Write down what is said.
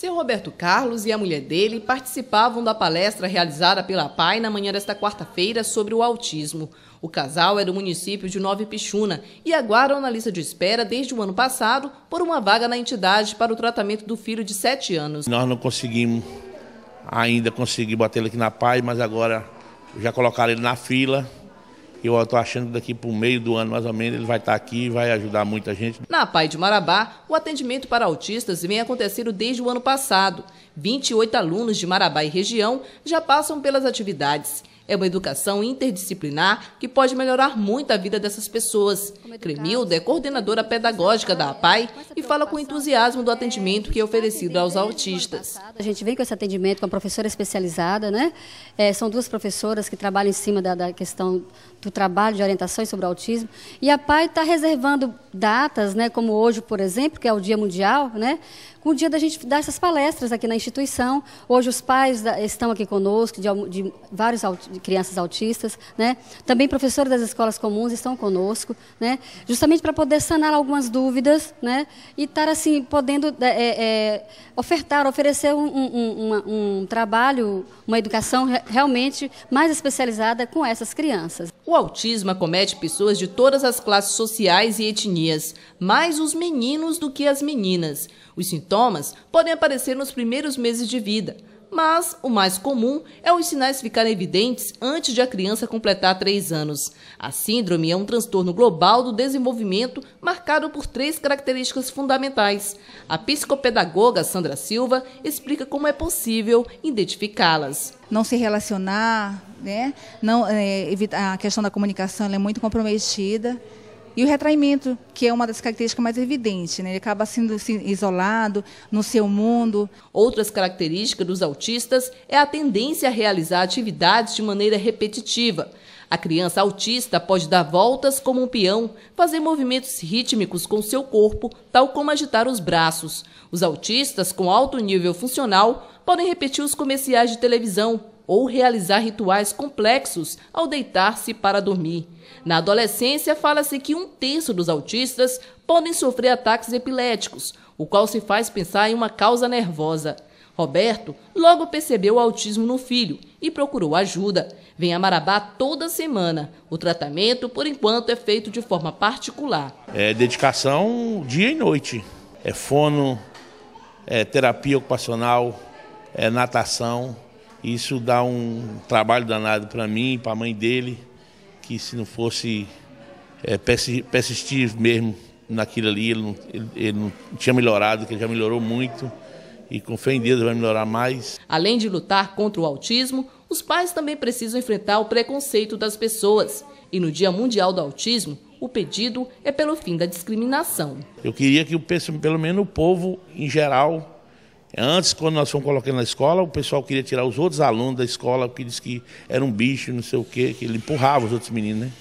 Seu Roberto Carlos e a mulher dele participavam da palestra realizada pela PAI na manhã desta quarta-feira sobre o autismo. O casal é do município de Nova Pixuna e aguardam na lista de espera desde o ano passado por uma vaga na entidade para o tratamento do filho de 7 anos. Nós não conseguimos ainda conseguir bater ele aqui na PAI, mas agora já colocaram ele na fila eu estou achando que daqui para o meio do ano, mais ou menos, ele vai estar tá aqui e vai ajudar muita gente. Na Pai de Marabá, o atendimento para autistas vem acontecendo desde o ano passado 28 alunos de Marabá e região já passam pelas atividades. É uma educação interdisciplinar que pode melhorar muito a vida dessas pessoas. Cremilda é coordenadora pedagógica da APAI e fala com entusiasmo do é, atendimento que é oferecido aos autistas. A gente vem com esse atendimento com a professora especializada, né? É, são duas professoras que trabalham em cima da, da questão do trabalho de orientações sobre o autismo. E a APAI está reservando datas, né, como hoje, por exemplo, que é o Dia Mundial, né, com o dia da gente dar essas palestras aqui na instituição. Hoje os pais estão aqui conosco, de, de vários de crianças autistas, né, também professores das escolas comuns estão conosco, né, justamente para poder sanar algumas dúvidas, né, e estar assim podendo é, é, é ofertar, oferecer um, um, um, um trabalho, uma educação realmente mais especializada com essas crianças. O autismo acomete pessoas de todas as classes sociais e etnias, mais os meninos do que as meninas. Os sintomas podem aparecer nos primeiros meses de vida, mas o mais comum é os sinais ficarem evidentes antes de a criança completar 3 anos. A síndrome é um transtorno global do desenvolvimento marcado por três características fundamentais. A psicopedagoga Sandra Silva explica como é possível identificá-las. Não se relacionar, né? Não, é, a questão da comunicação é muito comprometida. E o retraimento, que é uma das características mais evidentes, né? ele acaba sendo assim, isolado no seu mundo. Outras características dos autistas é a tendência a realizar atividades de maneira repetitiva. A criança autista pode dar voltas como um peão, fazer movimentos rítmicos com seu corpo, tal como agitar os braços. Os autistas com alto nível funcional podem repetir os comerciais de televisão, ou realizar rituais complexos ao deitar-se para dormir. Na adolescência, fala-se que um terço dos autistas podem sofrer ataques epiléticos, o qual se faz pensar em uma causa nervosa. Roberto logo percebeu o autismo no filho e procurou ajuda. Vem a Marabá toda semana. O tratamento, por enquanto, é feito de forma particular. É dedicação dia e noite. É fono, é terapia ocupacional, é natação, isso dá um trabalho danado para mim, para a mãe dele, que se não fosse é, persistir mesmo naquilo ali, ele não, ele, ele não tinha melhorado, que ele já melhorou muito e com fé em Deus vai melhorar mais. Além de lutar contra o autismo, os pais também precisam enfrentar o preconceito das pessoas. E no Dia Mundial do Autismo, o pedido é pelo fim da discriminação. Eu queria que o, pelo menos o povo em geral Antes, quando nós fomos colocando na escola, o pessoal queria tirar os outros alunos da escola, porque diz que era um bicho, não sei o quê, que ele empurrava os outros meninos, né?